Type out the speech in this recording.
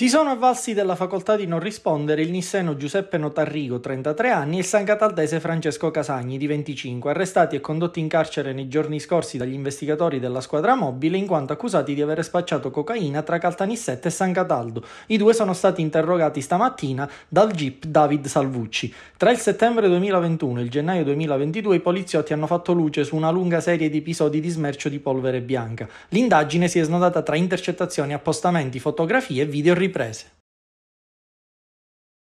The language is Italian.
Si sono avvalsi della facoltà di non rispondere il nisseno Giuseppe Notarrigo, 33 anni, e il San Cataldese Francesco Casagni, di 25, arrestati e condotti in carcere nei giorni scorsi dagli investigatori della squadra mobile in quanto accusati di aver spacciato cocaina tra Caltanissette e San Cataldo. I due sono stati interrogati stamattina dal GIP David Salvucci. Tra il settembre 2021 e il gennaio 2022 i poliziotti hanno fatto luce su una lunga serie di episodi di smercio di polvere bianca. L'indagine si è snodata tra intercettazioni, appostamenti, fotografie e video riportati pressa.